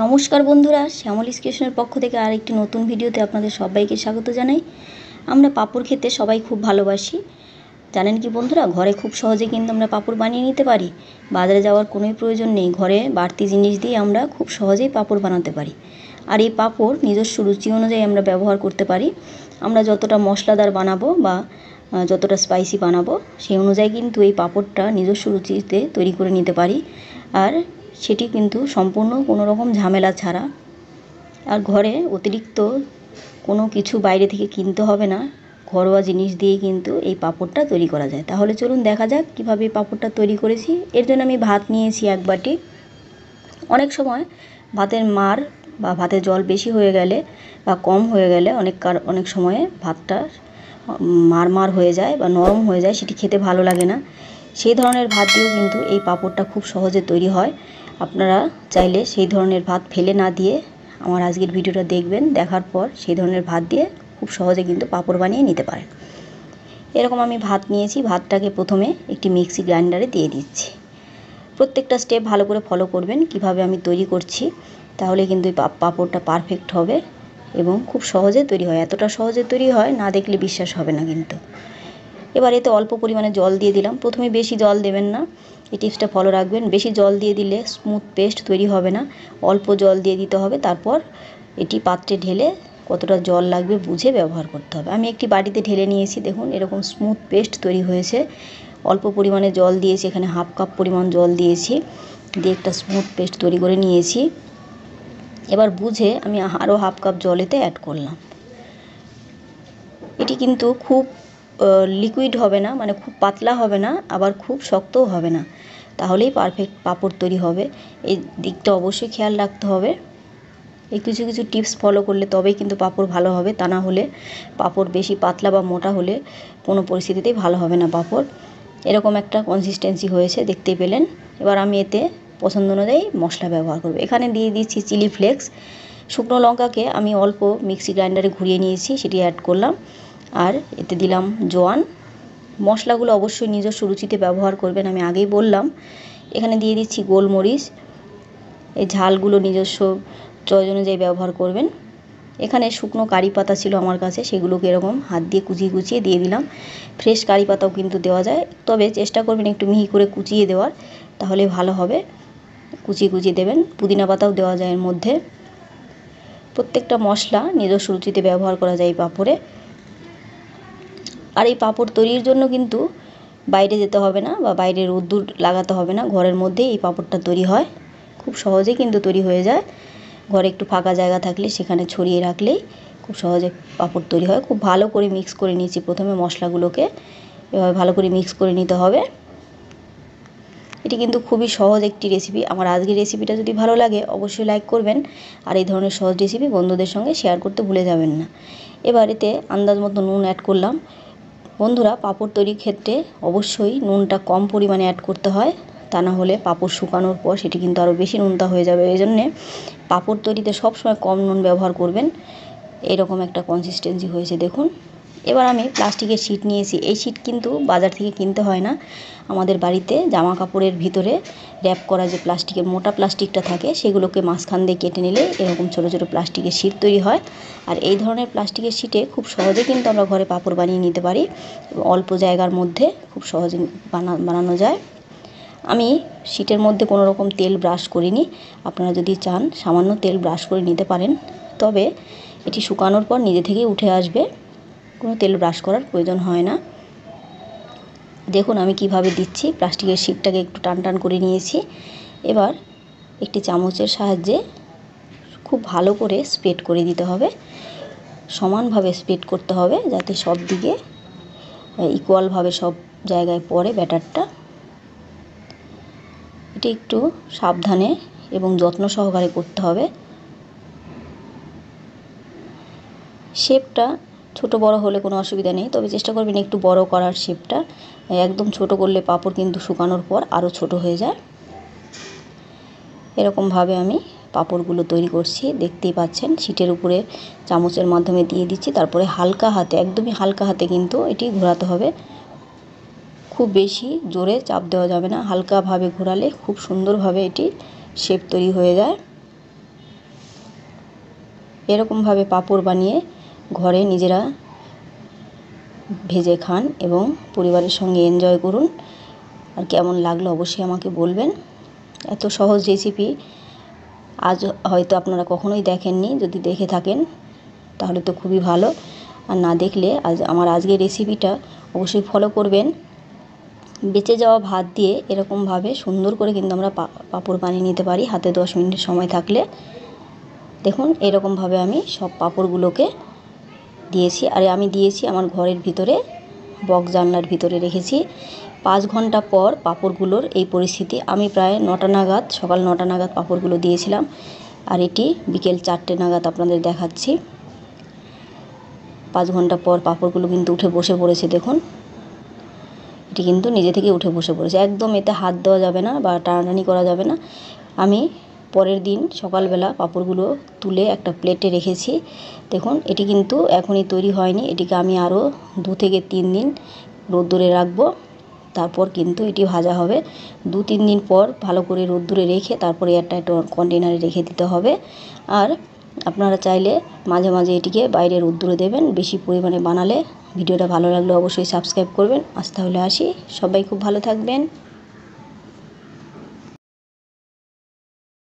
নমস্কার বন্ধুরা শ্যামল স্টেশনের পক্ষ থেকে আর একটি নতুন ভিডিওতে আপনাদের সবাইকে স্বাগত জানাই আমরা পাপড় খেতে সবাই খুব ভালোবাসি জানেন কি বন্ধুরা ঘরে খুব সহজে কিন্তু আমরা পাপড় বানিয়ে নিতে পারি বাজারে যাওয়ার কোনোই প্রয়োজন নেই ঘরে বাড়তি জিনিস দিয়ে আমরা খুব সহজেই পাপড় বানাতে পারি আর এই পাপড় নিজস্ব রুচি অনুযায়ী আমরা ব্যবহার করতে পারি আমরা যতটা মশলাদার বানাবো বা যতটা স্পাইসি বানাবো সেই অনুযায়ী কিন্তু এই পাপড়টা নিজস্ব রুচিতে তৈরি করে নিতে পারি আর সেটি কিন্তু সম্পূর্ণ কোনো রকম ঝামেলা ছাড়া আর ঘরে অতিরিক্ত কোনো কিছু বাইরে থেকে কিনতে হবে না ঘরোয়া জিনিস দিয়ে কিন্তু এই পাঁপড়টা তৈরি করা যায় তাহলে চলুন দেখা যাক কীভাবে এই পাঁপড়টা তৈরি করেছি এর জন্য আমি ভাত নিয়েছি এক বাটি অনেক সময় ভাতের মার বা ভাতে জল বেশি হয়ে গেলে বা কম হয়ে গেলে অনেক কার অনেক সময়ে ভাতটা মার মার হয়ে যায় বা নরম হয়ে যায় সেটি খেতে ভালো লাগে না সেই ধরনের ভাত দিয়েও কিন্তু এই পাঁপড়টা খুব সহজে তৈরি হয় আপনারা চাইলে সেই ধরনের ভাত ফেলে না দিয়ে আমার আজকের ভিডিওটা দেখবেন দেখার পর সেই ধরনের ভাত দিয়ে খুব সহজে কিন্তু পাঁপড় বানিয়ে নিতে পারেন এরকম আমি ভাত নিয়েছি ভাতটাকে প্রথমে একটি মিক্সি গ্রাইন্ডারে দিয়ে দিচ্ছি প্রত্যেকটা স্টেপ ভালো করে ফলো করবেন কিভাবে আমি তৈরি করছি তাহলে কিন্তু এই পাঁপড়টা পারফেক্ট হবে এবং খুব সহজে তৈরি হয় এতটা সহজে তৈরি হয় না দেখলে বিশ্বাস হবে না কিন্তু এবার এতে অল্প পরিমাণে জল দিয়ে দিলাম প্রথমে বেশি জল দেবেন না এই টিপসটা ফলো রাখবেন বেশি জল দিয়ে দিলে স্মুথ পেস্ট তৈরি হবে না অল্প জল দিয়ে দিতে হবে তারপর এটি পাত্রে ঢেলে কতটা জল লাগবে বুঝে ব্যবহার করতে হবে আমি একটি বাটিতে ঢেলে নিয়েছি দেখুন এরকম স্মুথ পেস্ট তৈরি হয়েছে অল্প পরিমাণে জল দিয়েছি এখানে হাফ কাপ পরিমাণ জল দিয়েছি দিয়ে একটা স্মুথ পেস্ট তৈরি করে নিয়েছি এবার বুঝে আমি আরও হাফ কাপ জলেতে অ্যাড করলাম এটি কিন্তু খুব লিকুইড হবে না মানে খুব পাতলা হবে না আবার খুব শক্তও হবে না তাহলেই পারফেক্ট পাপড় তৈরি হবে এই দিকটা অবশ্যই খেয়াল রাখতে হবে এই কিছু কিছু টিপস ফলো করলে তবেই কিন্তু পাপড় ভালো হবে তা না হলে পাপড় বেশি পাতলা বা মোটা হলে কোনো পরিস্থিতিতেই ভালো হবে না পাপড় এরকম একটা কনসিস্টেন্সি হয়েছে দেখতেই পেলেন এবার আমি এতে পছন্দ অনুযায়ী মশলা ব্যবহার করব এখানে দিয়ে দিচ্ছি চিলি ফ্লেক্স শুকনো লঙ্কাকে আমি অল্প মিক্সি গ্রাইন্ডারে ঘুরিয়ে নিয়েছি সেটি অ্যাড করলাম আর এতে দিলাম জোয়ান মশলাগুলো অবশ্যই নিজস্ব রুচিতে ব্যবহার করবেন আমি আগেই বললাম এখানে দিয়ে দিচ্ছি গোলমরিচ এই ঝালগুলো নিজস্ব চয়েস অনুযায়ী ব্যবহার করবেন এখানে শুকনো কারি পাতা ছিল আমার কাছে সেগুলোকে এরকম হাত দিয়ে কুচিয়ে কুচিয়ে দিয়ে দিলাম ফ্রেশ কারি পাতাও কিন্তু দেওয়া যায় তবে চেষ্টা করবেন একটু মিহি করে কুচিয়ে দেওয়ার তাহলে ভালো হবে কুচিয়ে কুচিয়ে দেবেন পুদিনা পাতাও দেওয়া যায় এর মধ্যে প্রত্যেকটা মশলা নিজস্ব রুচিতে ব্যবহার করা যায় পাপড়ে আর এই পাঁপড় তৈরির জন্য কিন্তু বাইরে যেতে হবে না বা বাইরে রোদ্দুর লাগাতে হবে না ঘরের মধ্যেই এই পাঁপড়টা তৈরি হয় খুব সহজেই কিন্তু তৈরি হয়ে যায় ঘরে একটু ফাঁকা জায়গা থাকলে সেখানে ছড়িয়ে রাখলেই খুব সহজে পাঁপড় তৈরি হয় খুব ভালো করে মিক্স করে নিয়েছি প্রথমে মশলাগুলোকে এভাবে ভালো করে মিক্স করে নিতে হবে এটি কিন্তু খুবই সহজ একটি রেসিপি আমার আজকের রেসিপিটা যদি ভালো লাগে অবশ্যই লাইক করবেন আর এই ধরনের সহজ রেসিপি বন্ধুদের সঙ্গে শেয়ার করতে ভুলে যাবেন না এবার এতে আন্দাজ মতো নুন অ্যাড করলাম বন্ধুরা পাপড় তৈরির ক্ষেত্রে অবশ্যই নুনটা কম পরিমাণে অ্যাড করতে হয় তা না হলে পাপড় শুকানোর পর সেটি কিন্তু আরও বেশি নুনটা হয়ে যাবে এই জন্যে পাপড় তৈরিতে সবসময় কম নুন ব্যবহার করবেন এরকম একটা কনসিস্টেন্সি হয়েছে দেখুন এবার আমি প্লাস্টিকের শিট নিয়েছি এই শিট কিন্তু বাজার থেকে কিনতে হয় না আমাদের বাড়িতে জামা কাপড়ের ভিতরে র্যাপ করা যে প্লাস্টিকের মোটা প্লাস্টিকটা থাকে সেগুলোকে মাঝখান দিয়ে কেটে নিলে এরকম ছোটো ছোটো প্লাস্টিকের শিট তৈরি হয় আর এই ধরনের প্লাস্টিকের শিটে খুব সহজে কিন্তু আমরা ঘরে পাপড় বানিয়ে নিতে পারি অল্প জায়গার মধ্যে খুব সহজে বানা বানানো যায় আমি শিটের মধ্যে কোনো রকম তেল ব্রাশ করিনি আপনারা যদি চান সামান্য তেল ব্রাশ করে নিতে পারেন তবে এটি শুকানোর পর নিজে থেকেই উঠে আসবে কোনো তেল ব্রাশ করার প্রয়োজন হয় না দেখুন আমি কিভাবে দিচ্ছি প্লাস্টিকের শিটটাকে একটু টান টান করে নিয়েছি এবার একটি চামচের সাহায্যে খুব ভালো করে স্প্রেড করে দিতে হবে সমানভাবে স্প্রেড করতে হবে যাতে সব দিকে ইকুয়ালভাবে সব জায়গায় পড়ে ব্যাটারটা এটি একটু সাবধানে এবং যত্ন সহকারে করতে হবে শেপটা ছোট বড় হলে কোনো অসুবিধা নেই তবে চেষ্টা করবেন একটু বড় করার শেপটা একদম ছোট করলে পাপড় কিন্তু শুকানোর পর আরও ছোট হয়ে যায় এরকমভাবে আমি পাপড়গুলো তৈরি করছি দেখতেই পাচ্ছেন ছিটের উপরে চামচের মাধ্যমে দিয়ে দিচ্ছি তারপরে হালকা হাতে একদমই হালকা হাতে কিন্তু এটি ঘোরাতে হবে খুব বেশি জোরে চাপ দেওয়া যাবে না হালকাভাবে ঘোরালে খুব সুন্দরভাবে এটি শেপ তৈরি হয়ে যায় এরকমভাবে পাপড় বানিয়ে ঘরে নিজেরা ভেজে খান এবং পরিবারের সঙ্গে এনজয় করুন আর কেমন লাগলো অবশ্যই আমাকে বলবেন এত সহজ রেসিপি আজ হয়তো আপনারা কখনোই দেখেননি যদি দেখে থাকেন তাহলে তো খুবই ভালো আর না দেখলে আজ আমার আজকের রেসিপিটা অবশ্যই ফলো করবেন বেঁচে যাওয়া ভাত দিয়ে এরকমভাবে সুন্দর করে কিন্তু আমরা পাপড় বানিয়ে নিতে পারি হাতে দশ মিনিট সময় থাকলে দেখুন এরকমভাবে আমি সব পাপড়গুলোকে দিয়েছি আর আমি দিয়েছি আমার ঘরের ভিতরে বক্স জানলার ভিতরে রেখেছি পাঁচ ঘন্টা পর পাপড়গুলোর এই পরিস্থিতি আমি প্রায় নটা নাগাদ সকাল নটা নাগাদ পাঁপড়গুলো দিয়েছিলাম আর এটি বিকেল চারটে নাগাদ আপনাদের দেখাচ্ছি পাঁচ ঘন্টা পর পাপড়গুলো কিন্তু উঠে বসে পড়েছে দেখুন এটি কিন্তু নিজে থেকে উঠে বসে পড়েছে একদম এতে হাত দেওয়া যাবে না বা টানাটানি করা যাবে না আমি পরের দিন সকালবেলা পাঁপড়গুলো তুলে একটা প্লেটে রেখেছি দেখুন এটি কিন্তু এখনই তৈরি হয়নি এটিকে আমি আরও দু থেকে তিন দিন রোদ্দুরে রাখবো তারপর কিন্তু এটি ভাজা হবে দু তিন দিন পর ভালো করে রোদ্দুরে রেখে তারপরে একটা কন্টেনারে রেখে দিতে হবে আর আপনারা চাইলে মাঝে মাঝে এটিকে বাইরে রোদ্দুরে দেবেন বেশি পরিমাণে বানালে ভিডিওটা ভালো লাগলে অবশ্যই সাবস্ক্রাইব করবেন আজ তাহলে আসি সবাই খুব ভালো থাকবেন